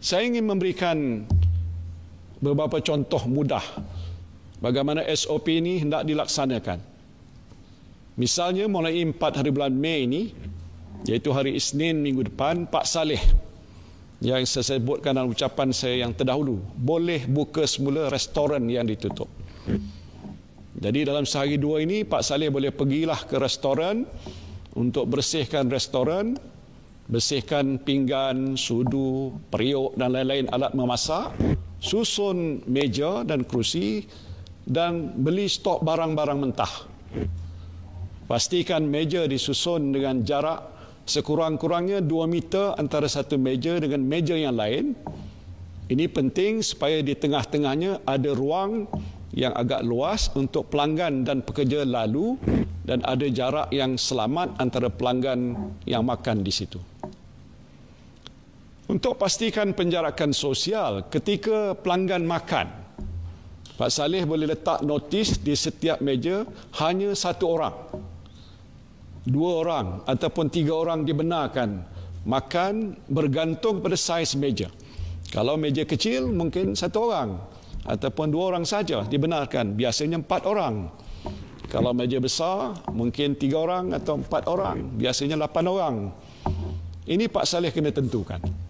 Saya ingin memberikan beberapa contoh mudah bagaimana SOP ini hendak dilaksanakan. Misalnya mulai 4 hari bulan Mei ini, iaitu hari Isnin minggu depan, Pak Saleh yang saya sebutkan dalam ucapan saya yang terdahulu, boleh buka semula restoran yang ditutup. Jadi dalam sehari dua ini, Pak Saleh boleh pergilah ke restoran untuk bersihkan restoran bersihkan pinggan, sudu, periuk dan lain-lain alat memasak, susun meja dan kerusi dan beli stok barang-barang mentah. Pastikan meja disusun dengan jarak sekurang-kurangnya 2 meter antara satu meja dengan meja yang lain. Ini penting supaya di tengah-tengahnya ada ruang yang agak luas untuk pelanggan dan pekerja lalu dan ada jarak yang selamat antara pelanggan yang makan di situ. Untuk pastikan penjarakan sosial, ketika pelanggan makan, Pak Saleh boleh letak notis di setiap meja hanya satu orang. Dua orang ataupun tiga orang dibenarkan makan bergantung pada saiz meja. Kalau meja kecil, mungkin satu orang ataupun dua orang saja dibenarkan. Biasanya empat orang. Kalau meja besar, mungkin tiga orang atau empat orang. Biasanya lapan orang. Ini Pak Saleh kena tentukan.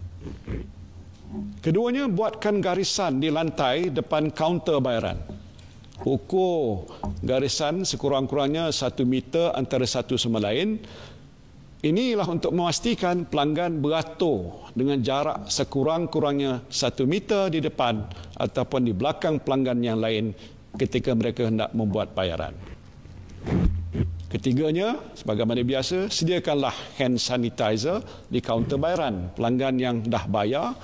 Keduanya buatkan garisan di lantai depan kaunter bayaran. Ukur garisan sekurang-kurangnya satu meter antara satu sama lain. Inilah untuk memastikan pelanggan beratur dengan jarak sekurang-kurangnya satu meter di depan ataupun di belakang pelanggan yang lain ketika mereka hendak membuat bayaran. Ketiganya, sebagaimana biasa, sediakanlah hand sanitizer di kaunter bayaran. Pelanggan yang dah bayar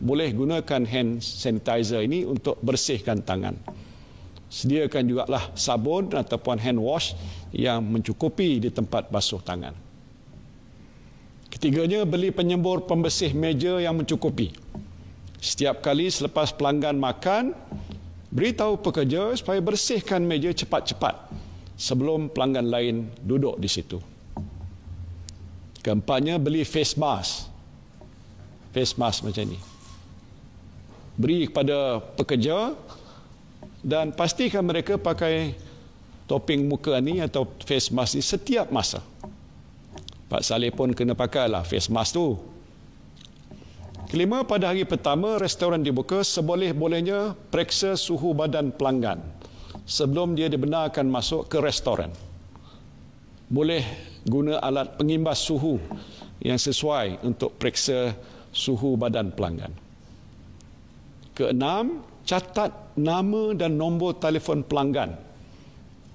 boleh gunakan hand sanitizer ini untuk bersihkan tangan. Sediakan juga lah sabun ataupun hand wash yang mencukupi di tempat basuh tangan. Ketiganya, beli penyembur pembersih meja yang mencukupi. Setiap kali selepas pelanggan makan, beritahu pekerja supaya bersihkan meja cepat-cepat sebelum pelanggan lain duduk di situ. Keempatnya, beli face mask. Face mask macam ni beri kepada pekerja dan pastikan mereka pakai topeng muka ni atau face mask ni setiap masa. Pak Saleh pun kena pakailah face mask tu. Kelima, pada hari pertama restoran dibuka, seboleh-bolehnya periksa suhu badan pelanggan sebelum dia dibenarkan masuk ke restoran. Boleh guna alat pengimbas suhu yang sesuai untuk periksa suhu badan pelanggan. Keenam, catat nama dan nombor telefon pelanggan.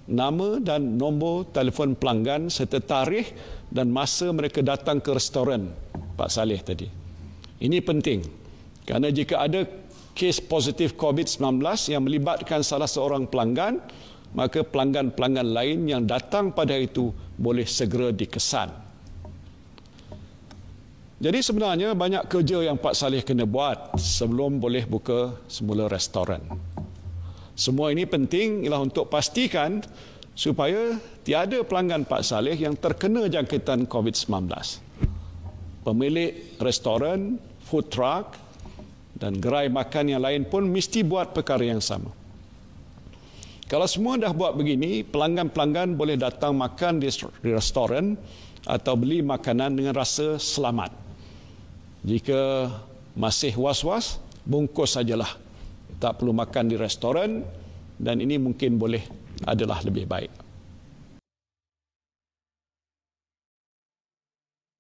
Nama dan nombor telefon pelanggan serta tarikh dan masa mereka datang ke restoran Pak Saleh tadi. Ini penting. Kerana jika ada kes positif COVID-19 yang melibatkan salah seorang pelanggan, maka pelanggan-pelanggan lain yang datang pada itu boleh segera dikesan. Jadi sebenarnya banyak kerja yang Pak Saleh kena buat sebelum boleh buka semula restoran. Semua ini penting ialah untuk pastikan supaya tiada pelanggan Pak Saleh yang terkena jangkitan COVID-19. Pemilik restoran, food truck dan gerai makan yang lain pun mesti buat perkara yang sama. Kalau semua dah buat begini, pelanggan-pelanggan boleh datang makan di restoran atau beli makanan dengan rasa selamat jika masih was-was, bungkus sajalah. Tak perlu makan di restoran dan ini mungkin boleh adalah lebih baik.